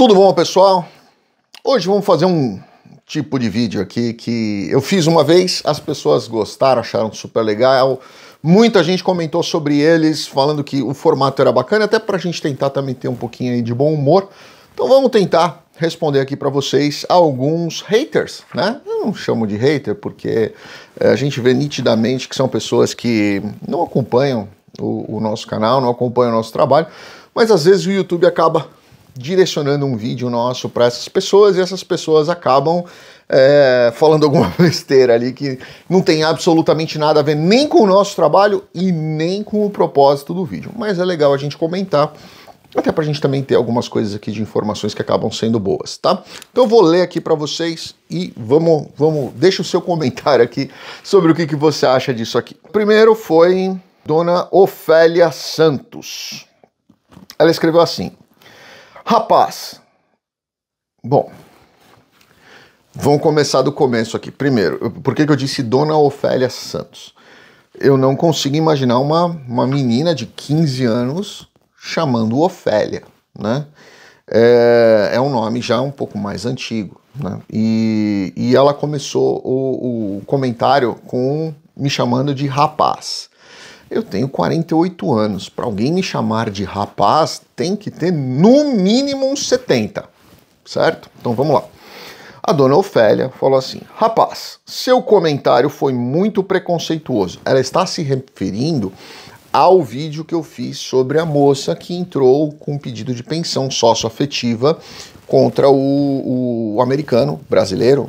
Tudo bom, pessoal? Hoje vamos fazer um tipo de vídeo aqui que eu fiz uma vez, as pessoas gostaram, acharam super legal. Muita gente comentou sobre eles, falando que o formato era bacana, até para a gente tentar também ter um pouquinho aí de bom humor. Então vamos tentar responder aqui para vocês alguns haters, né? Eu não chamo de hater porque eh, a gente vê nitidamente que são pessoas que não acompanham o, o nosso canal, não acompanham o nosso trabalho, mas às vezes o YouTube acaba direcionando um vídeo nosso para essas pessoas e essas pessoas acabam é, falando alguma besteira ali que não tem absolutamente nada a ver nem com o nosso trabalho e nem com o propósito do vídeo. Mas é legal a gente comentar. Até para a gente também ter algumas coisas aqui de informações que acabam sendo boas, tá? Então eu vou ler aqui para vocês e vamos, vamos, deixa o seu comentário aqui sobre o que, que você acha disso aqui. Primeiro foi Dona Ofélia Santos. Ela escreveu assim: Rapaz, bom, vamos começar do começo aqui. Primeiro, por que, que eu disse Dona Ofélia Santos? Eu não consigo imaginar uma, uma menina de 15 anos chamando Ofélia, né? É, é um nome já um pouco mais antigo, né? E, e ela começou o, o comentário com me chamando de rapaz. Eu tenho 48 anos. Para alguém me chamar de rapaz, tem que ter no mínimo uns 70, certo? Então vamos lá. A dona Ofélia falou assim: Rapaz, seu comentário foi muito preconceituoso. Ela está se referindo ao vídeo que eu fiz sobre a moça que entrou com um pedido de pensão sócio afetiva contra o, o americano, brasileiro,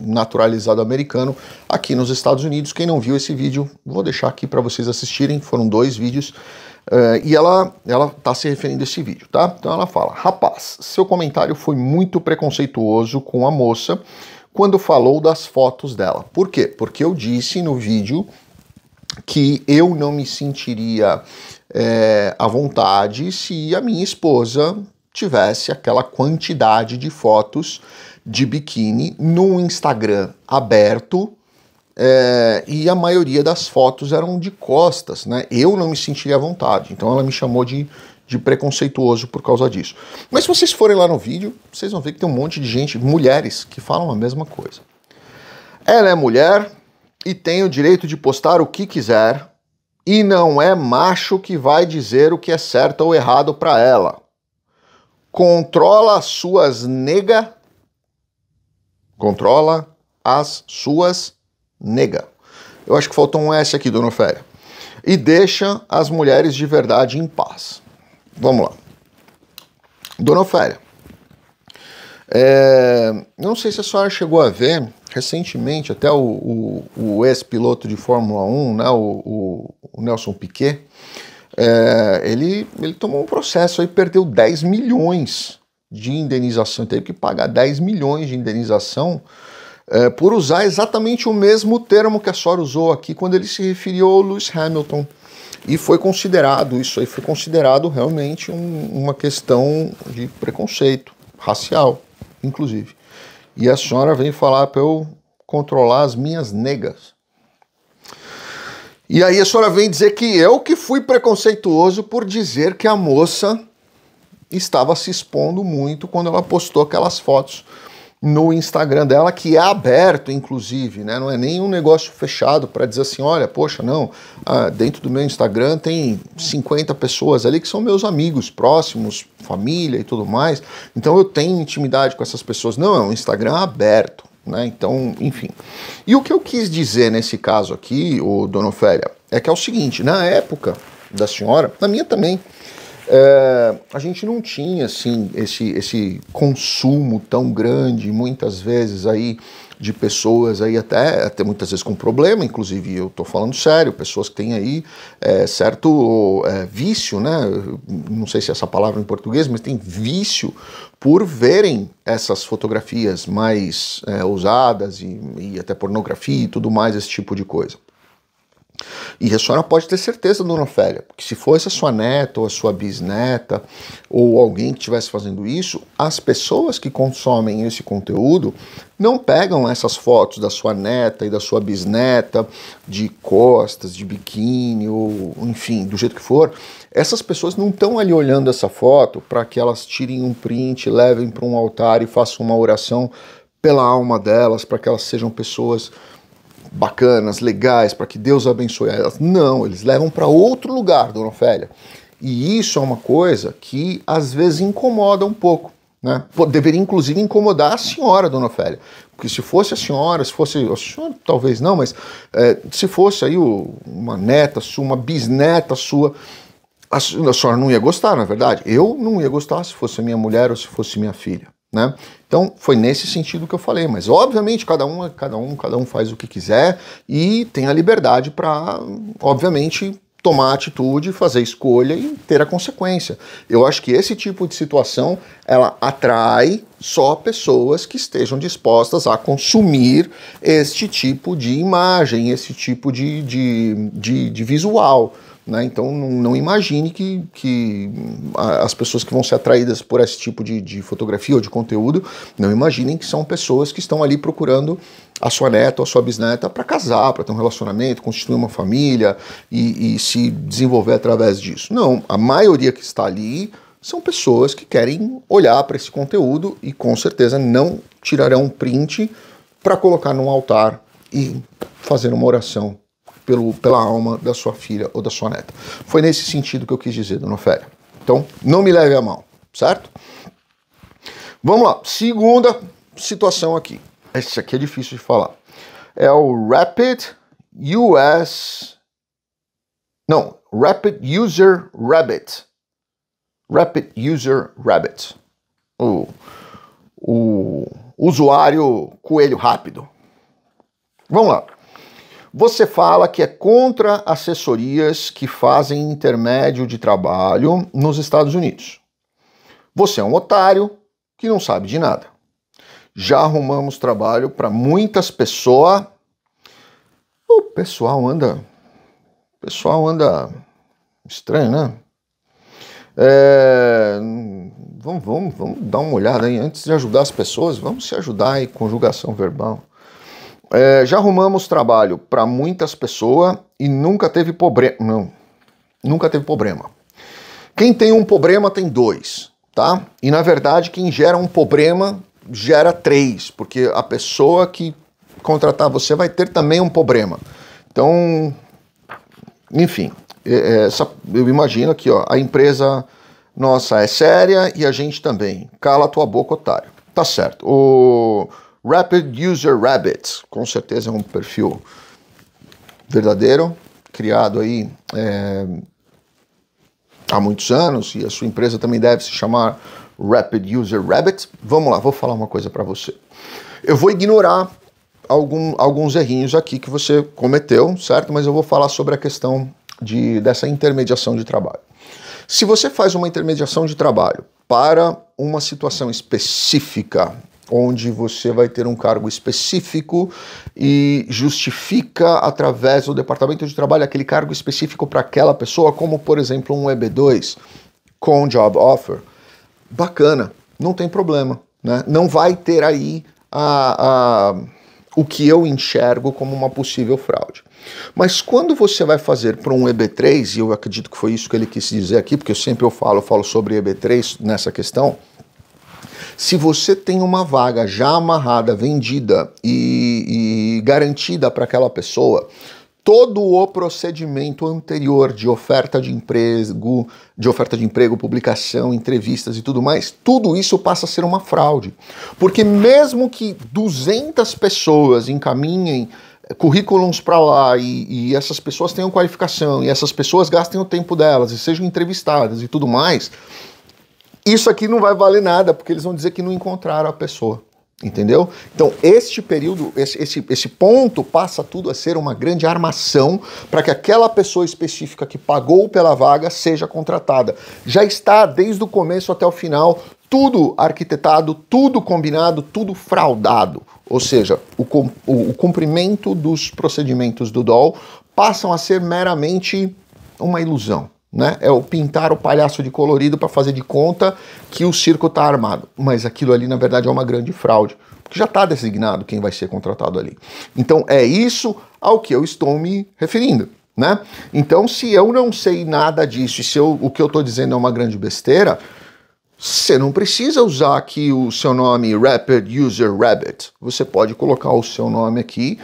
naturalizado americano aqui nos Estados Unidos. Quem não viu esse vídeo, vou deixar aqui para vocês assistirem, foram dois vídeos. Uh, e ela ela está se referindo a esse vídeo, tá? Então ela fala: Rapaz, seu comentário foi muito preconceituoso com a moça quando falou das fotos dela. Por quê? Porque eu disse no vídeo que eu não me sentiria é, à vontade se a minha esposa tivesse aquela quantidade de fotos de biquíni no Instagram aberto é, e a maioria das fotos eram de costas, né? Eu não me sentiria à vontade, então ela me chamou de, de preconceituoso por causa disso. Mas se vocês forem lá no vídeo, vocês vão ver que tem um monte de gente, mulheres, que falam a mesma coisa. Ela é mulher e tem o direito de postar o que quiser e não é macho que vai dizer o que é certo ou errado para ela controla as suas nega. Controla as suas nega. Eu acho que faltou um S aqui, dona Féria. E deixa as mulheres de verdade em paz. Vamos lá. Dona Ofélia, é, não sei se a senhora chegou a ver, recentemente, até o, o, o ex-piloto de Fórmula 1, né, o, o Nelson Piquet, é, ele, ele tomou um processo e perdeu 10 milhões de indenização, teve que pagar 10 milhões de indenização é, por usar exatamente o mesmo termo que a Sora usou aqui quando ele se referiu ao Lewis Hamilton. E foi considerado, isso aí foi considerado realmente um, uma questão de preconceito racial, inclusive. E a senhora vem falar para eu controlar as minhas negas. E aí a senhora vem dizer que eu que fui preconceituoso por dizer que a moça estava se expondo muito quando ela postou aquelas fotos no Instagram dela, que é aberto, inclusive, né? Não é nem um negócio fechado para dizer assim, olha, poxa, não, ah, dentro do meu Instagram tem 50 pessoas ali que são meus amigos próximos, família e tudo mais. Então eu tenho intimidade com essas pessoas. Não, é um Instagram aberto. Né? Então, enfim. E o que eu quis dizer nesse caso aqui, o Dona Ofélia, é que é o seguinte, na época da senhora, na minha também, é, a gente não tinha assim esse, esse consumo tão grande, muitas vezes aí de pessoas aí até, até muitas vezes com problema, inclusive eu estou falando sério, pessoas que têm aí é, certo é, vício, né? Não sei se é essa palavra em português, mas tem vício por verem essas fotografias mais é, ousadas e, e até pornografia e tudo mais, esse tipo de coisa. E a senhora pode ter certeza, dona Ofélia, que se fosse a sua neta ou a sua bisneta ou alguém que estivesse fazendo isso, as pessoas que consomem esse conteúdo não pegam essas fotos da sua neta e da sua bisneta de costas, de biquíni ou enfim, do jeito que for. Essas pessoas não estão ali olhando essa foto para que elas tirem um print, levem para um altar e façam uma oração pela alma delas, para que elas sejam pessoas bacanas, legais, para que Deus abençoe elas. Não, eles levam para outro lugar, dona Ofélia. E isso é uma coisa que às vezes incomoda um pouco. Né? Deveria inclusive incomodar a senhora, dona Ofélia. Porque se fosse a senhora, se fosse. A senhora talvez não, mas é, se fosse aí o, uma neta sua, uma bisneta sua, a, a senhora não ia gostar, na é verdade. Eu não ia gostar se fosse minha mulher ou se fosse minha filha. Né? Então foi nesse sentido que eu falei, mas obviamente cada um, cada um, cada um faz o que quiser e tem a liberdade para, obviamente, tomar atitude, fazer escolha e ter a consequência. Eu acho que esse tipo de situação ela atrai só pessoas que estejam dispostas a consumir este tipo de imagem, esse tipo de, de, de, de visual. Né? Então não, não imagine que, que, as pessoas que vão ser atraídas por esse tipo de, de, fotografia ou de conteúdo, não imaginem que são pessoas que estão ali procurando a sua neta ou a sua bisneta para casar, para ter um relacionamento, constituir uma família e, e se desenvolver através disso. Não, a maioria que está ali são pessoas que querem olhar para esse conteúdo e com certeza não tirarão um print para colocar num altar e fazer uma oração pelo, pela alma da sua filha ou da sua neta. Foi nesse sentido que eu quis dizer, dona Ofélia. Então, não me leve a mal, certo? Vamos lá, segunda situação aqui. Esse aqui é difícil de falar. É o Rapid US. Não, Rapid User Rabbit. Rapid User Rabbit. O, o usuário coelho rápido. Vamos lá. Você fala que é contra assessorias que fazem intermédio de trabalho nos Estados Unidos. Você é um otário que não sabe de nada. Já arrumamos trabalho para muitas pessoas. O pessoal anda. O pessoal anda estranho, né? É, vamos, vamos, vamos dar uma olhada aí. Antes de ajudar as pessoas, vamos se ajudar aí, conjugação verbal. É, já arrumamos trabalho para muitas pessoas e nunca teve problema. Não, nunca teve problema. Quem tem um problema tem dois, tá? E na verdade, quem gera um problema gera três, porque a pessoa que contratar você vai ter também um problema. Então, enfim, é, é, essa, eu imagino que ó, a empresa nossa é séria e a gente também. Cala tua boca, otário. Tá certo. O Rapid User Rabbits, com certeza é um perfil verdadeiro, criado aí é, há muitos anos e a sua empresa também deve se chamar Rapid User Rabbits. Vamos lá, vou falar uma coisa para você. Eu vou ignorar algum, alguns errinhos aqui que você cometeu, certo? Mas eu vou falar sobre a questão de, dessa intermediação de trabalho. Se você faz uma intermediação de trabalho para uma situação específica onde você vai ter um cargo específico e justifica através do departamento de trabalho aquele cargo específico para aquela pessoa, como por exemplo um EB2 com job offer. Bacana, não tem problema, né? Não vai ter aí a, a o que eu enxergo como uma possível fraude. Mas quando você vai fazer para um EB3, e eu acredito que foi isso que ele quis dizer aqui, porque eu sempre eu falo, falo sobre EB3 nessa questão, se você tem uma vaga já amarrada, vendida e, e garantida para aquela pessoa, todo o procedimento anterior de oferta de emprego, de oferta de emprego, publicação, entrevistas e tudo mais, tudo isso passa a ser uma fraude. Porque mesmo que 200 pessoas encaminhem eh, currículums para lá e, e, essas pessoas tenham qualificação e essas pessoas gastem o tempo delas e sejam entrevistadas e tudo mais, isso aqui não vai valer nada, porque eles vão dizer que não encontraram a pessoa. Entendeu? Então, este período, esse, esse, esse ponto passa tudo a ser uma grande armação para que aquela pessoa específica que pagou pela vaga seja contratada. Já está, desde o começo até o final, tudo arquitetado, tudo combinado, tudo fraudado. Ou seja, o, o, o cumprimento dos procedimentos do DOL passam a ser meramente uma ilusão. Né? É o pintar o palhaço de colorido para fazer de conta que o circo está armado. Mas aquilo ali, na verdade, é uma grande fraude, porque já está designado quem vai ser contratado ali. Então é isso ao que eu estou me referindo. Né? Então, se eu não sei nada disso e se eu, o que eu estou dizendo é uma grande besteira, você não precisa usar aqui o seu nome Rapid User Rabbit. Você pode colocar o seu nome aqui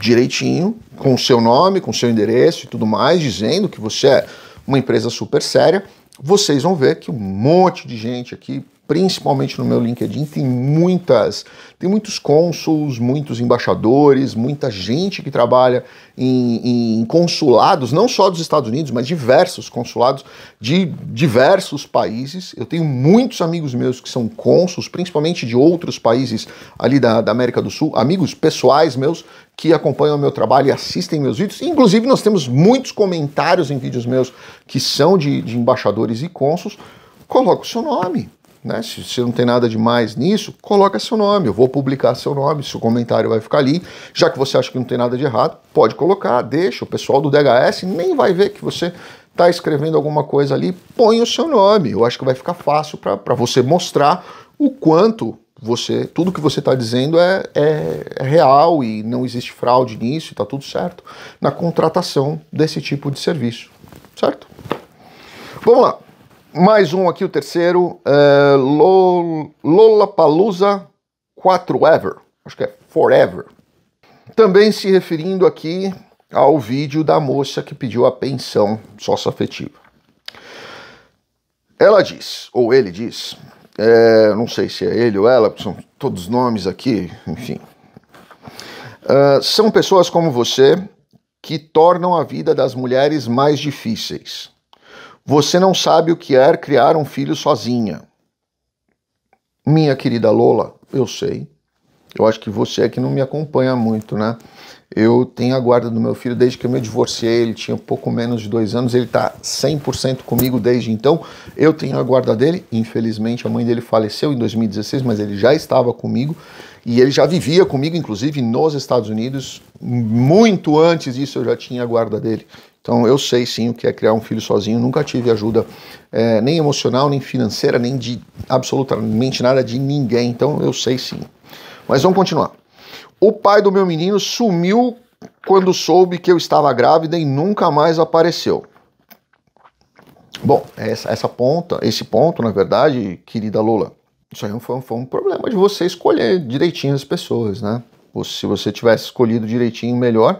direitinho, com o seu nome, com o seu endereço e tudo mais, dizendo que você é uma empresa super séria, vocês vão ver que um monte de gente aqui principalmente no meu LinkedIn, tem muitas, tem muitos cônsuls, muitos embaixadores, muita gente que trabalha em, em, consulados, não só dos Estados Unidos, mas diversos consulados de diversos países. Eu tenho muitos amigos meus que são cônsuls, principalmente de outros países ali da, da América do Sul, amigos pessoais meus que acompanham o meu trabalho e assistem meus vídeos. Inclusive, nós temos muitos comentários em vídeos meus que são de, de embaixadores e cônsuls. Coloca o seu nome né? Se você não tem nada de mais nisso, coloca seu nome. Eu vou publicar seu nome, seu comentário vai ficar ali. Já que você acha que não tem nada de errado, pode colocar, deixa. O pessoal do DHS nem vai ver que você está escrevendo alguma coisa ali, põe o seu nome. Eu acho que vai ficar fácil para você mostrar o quanto você, tudo que você está dizendo é, é, é, real e não existe fraude nisso, está tudo certo na contratação desse tipo de serviço, certo? Vamos lá. Mais um aqui, o terceiro. É, Lollapalooza 4ever. Acho que é Forever. Também se referindo aqui ao vídeo da moça que pediu a pensão afetiva. Ela diz, ou ele diz, é, não sei se é ele ou ela, são todos nomes aqui, enfim. Uh, são pessoas como você que tornam a vida das mulheres mais difíceis. Você não sabe o que é criar um filho sozinha. Minha querida Lola, eu sei. Eu acho que você é que não me acompanha muito, né? Eu tenho a guarda do meu filho desde que eu me divorciei. Ele tinha pouco menos de dois anos. Ele está 100% comigo desde então. Eu tenho a guarda dele. Infelizmente, a mãe dele faleceu em 2016, mas ele já estava comigo. E ele já vivia comigo, inclusive, nos Estados Unidos. Muito antes disso, eu já tinha a guarda dele. Então eu sei sim o que é criar um filho sozinho, nunca tive ajuda é, nem emocional, nem financeira, nem de absolutamente nada de ninguém, então eu sei sim. Mas vamos continuar. O pai do meu menino sumiu quando soube que eu estava grávida e nunca mais apareceu. Bom, essa, essa ponta, esse ponto, na verdade, querida Lula, isso aí foi, foi um problema de você escolher direitinho as pessoas, né? Ou se você tivesse escolhido direitinho melhor,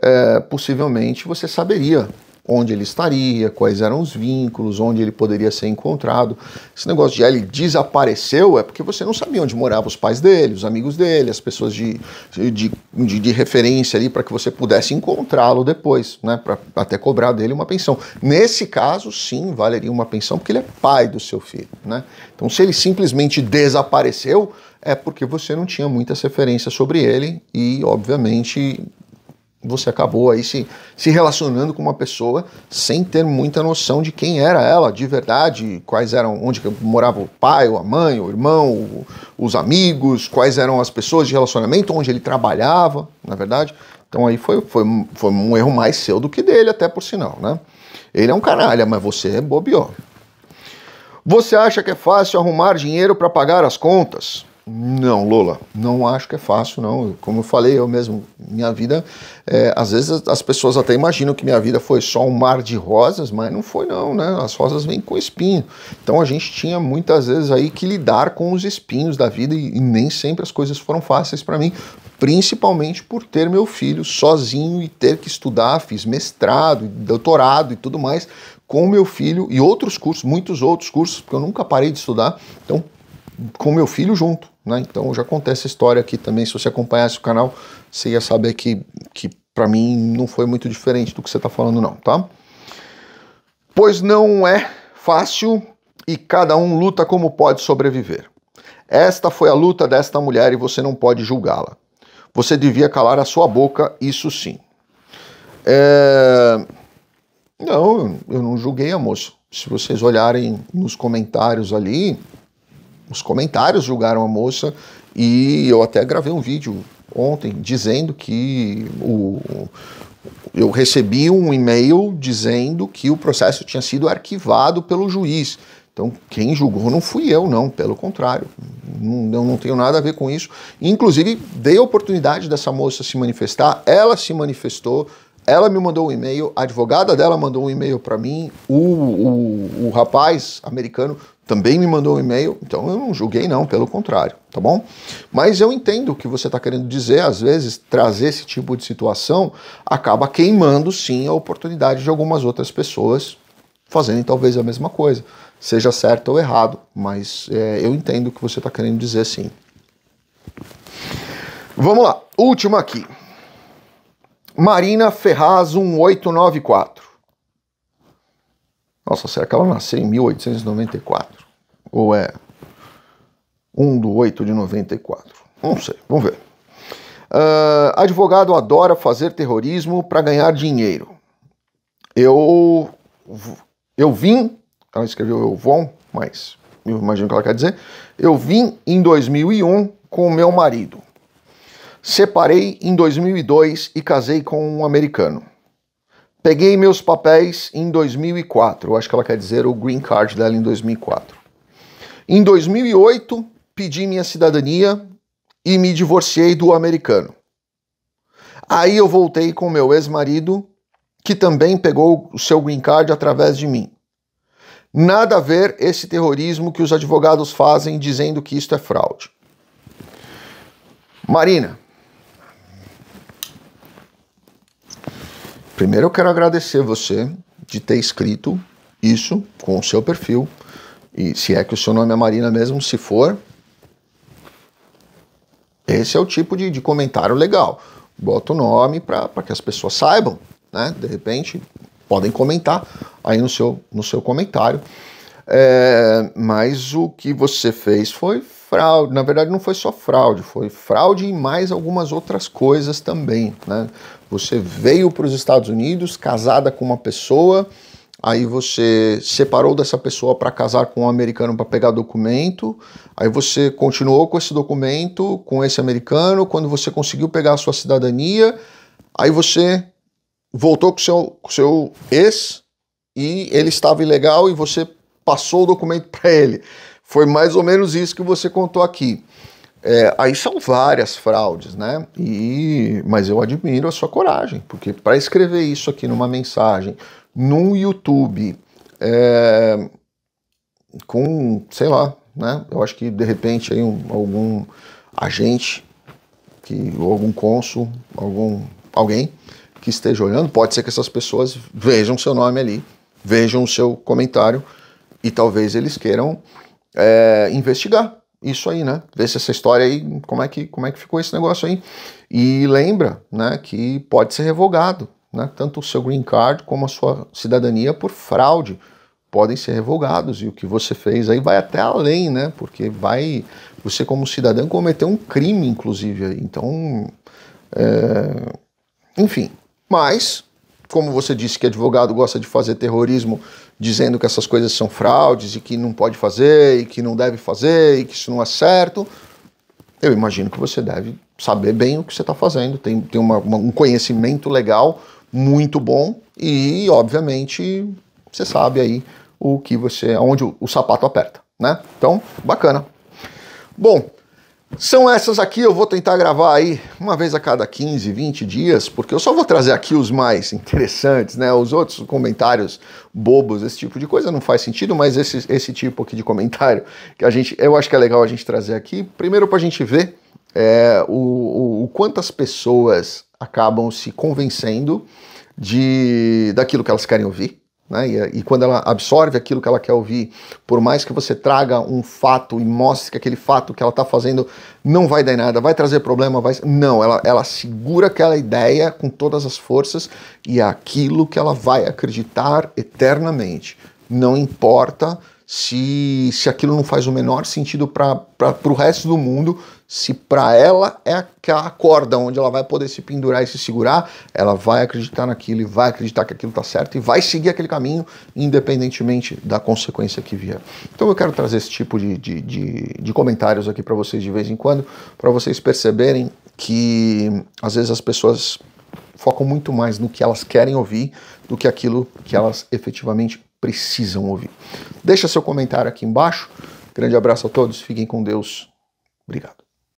é, possivelmente você saberia onde ele estaria, quais eram os vínculos, onde ele poderia ser encontrado. Esse negócio de ah, ele desapareceu é porque você não sabia onde moravam os pais dele, os amigos dele, as pessoas de, de, de, de referência ali para que você pudesse encontrá-lo depois, né? Para até cobrar dele uma pensão. Nesse caso, sim, valeria uma pensão porque ele é pai do seu filho, né? Então, se ele simplesmente desapareceu, é porque você não tinha muitas referências sobre ele e, obviamente, você acabou aí se, se relacionando com uma pessoa sem ter muita noção de quem era ela de verdade, quais eram, onde morava o pai, ou a mãe, o irmão, o, os amigos, quais eram as pessoas de relacionamento, onde ele trabalhava, na verdade. Então aí foi, foi, foi um erro mais seu do que dele, até por sinal, né? Ele é um canalha, mas você é bobió. Você acha que é fácil arrumar dinheiro para pagar as contas? Não, Lola, não acho que é fácil, não. Como eu falei, eu mesmo, minha vida, é, às vezes as pessoas até imaginam que minha vida foi só um mar de rosas, mas não foi, não, né? As rosas vêm com espinho. Então a gente tinha muitas vezes aí que lidar com os espinhos da vida e, e nem sempre as coisas foram fáceis para mim, principalmente por ter meu filho sozinho e ter que estudar, fiz mestrado, doutorado e tudo mais com meu filho e outros cursos, muitos outros cursos, porque eu nunca parei de estudar. Então, com meu filho junto. Né? Então já acontece essa história aqui também. Se você acompanhasse o canal, você ia saber que, que para mim não foi muito diferente do que você está falando, não, tá? Pois não é fácil e cada um luta como pode sobreviver. Esta foi a luta desta mulher e você não pode julgá-la. Você devia calar a sua boca, isso sim. É... Não, eu não julguei a moça. Se vocês olharem nos comentários ali, os comentários julgaram a moça e eu até gravei um vídeo ontem dizendo que o, eu recebi um e-mail dizendo que o processo tinha sido arquivado pelo juiz. Então, quem julgou não fui eu, não, pelo contrário. Não, não tenho nada a ver com isso. Inclusive, dei a oportunidade dessa moça se manifestar, ela se manifestou, ela me mandou um e-mail, a advogada dela mandou um e-mail para mim, o, o, o rapaz americano também me mandou um e-mail, então eu não julguei não, pelo contrário, tá bom? Mas eu entendo o que você está querendo dizer, às vezes trazer esse tipo de situação acaba queimando sim a oportunidade de algumas outras pessoas fazerem talvez a mesma coisa, seja certo ou errado, mas é, eu entendo o que você está querendo dizer sim. Vamos lá, última aqui. Marina Ferraz 1894. Nossa, será que ela nasceu em 1894? Ou é 1 de 8 de 94? Não sei, vamos ver. Uh, advogado adora fazer terrorismo para ganhar dinheiro. Eu, eu vim, ela escreveu eu vou, mas eu imagino que ela quer dizer. Eu vim em 2001 com meu marido. Separei em 2002 e casei com um americano. Peguei meus papéis em 2004. Eu acho que ela quer dizer o green card dela em 2004. Em 2008, pedi minha cidadania e me divorciei do americano. Aí eu voltei com meu ex-marido, que também pegou o seu green card através de mim. Nada a ver esse terrorismo que os advogados fazem dizendo que isto é fraude. Marina, Primeiro eu quero agradecer você de ter escrito isso com o seu perfil. E se é que o seu nome é Marina mesmo, se for, esse é o tipo de, de comentário legal. Bota o nome para que as pessoas saibam, né? De repente, podem comentar aí no seu, no seu comentário. É, mas o que você fez foi fraude. Na verdade, não foi só fraude, foi fraude e mais algumas outras coisas também. Né? Você veio para os Estados Unidos casada com uma pessoa, aí você separou dessa pessoa para casar com um americano para pegar documento, aí você continuou com esse documento com esse americano, quando você conseguiu pegar a sua cidadania, aí você voltou com seu, com seu ex e ele estava ilegal e você passou o documento para ele. Foi mais ou menos isso que você contou aqui. É, aí são várias fraudes, né? E, mas eu admiro a sua coragem, porque para escrever isso aqui numa mensagem, no YouTube, é, com, sei lá, né? Eu acho que de repente aí um, algum agente, que, ou algum cônsul, algum, alguém que esteja olhando, pode ser que essas pessoas vejam seu nome ali, vejam o seu comentário e talvez eles queiram é, investigar isso aí, né? Ver se essa história aí, como é que, como é que ficou esse negócio aí. E lembra, né, que pode ser revogado, né? Tanto o seu green card como a sua cidadania por fraude podem ser revogados e o que você fez aí vai até além, né? Porque vai você como cidadão cometeu um crime, inclusive. Aí. Então, é... enfim. Mas como você disse que advogado gosta de fazer terrorismo dizendo que essas coisas são fraudes e que não pode fazer e que não deve fazer e que isso não é certo, eu imagino que você deve saber bem o que você está fazendo, tem, tem uma, uma, um conhecimento legal muito bom e, obviamente, você sabe aí o que você, onde o, o sapato aperta, né? Então, bacana. Bom, são essas aqui, eu vou tentar gravar aí uma vez a cada 15, 20 dias, porque eu só vou trazer aqui os mais interessantes, né? Os outros comentários bobos, esse tipo de coisa não faz sentido, mas esse, esse tipo aqui de comentário que a gente, eu acho que é legal a gente trazer aqui, primeiro para a gente ver é, o, o quantas pessoas acabam se convencendo de daquilo que elas querem ouvir, né? E, e, quando ela absorve aquilo que ela quer ouvir, por mais que você traga um fato e mostre que aquele fato que ela está fazendo não vai dar em nada, vai trazer problema, vai. Não, ela, ela segura aquela ideia com todas as forças e é aquilo que ela vai acreditar eternamente. Não importa se, se aquilo não faz o menor sentido para o resto do mundo, se para ela é aquela corda onde ela vai poder se pendurar e se segurar, ela vai acreditar naquilo e vai acreditar que aquilo está certo e vai seguir aquele caminho, independentemente da consequência que vier. Então eu quero trazer esse tipo de, de, de, de comentários aqui para vocês de vez em quando, para vocês perceberem que às vezes as pessoas focam muito mais no que elas querem ouvir do que aquilo que elas efetivamente precisam ouvir. Deixa seu comentário aqui embaixo. Grande abraço a todos, fiquem com Deus. Obrigado.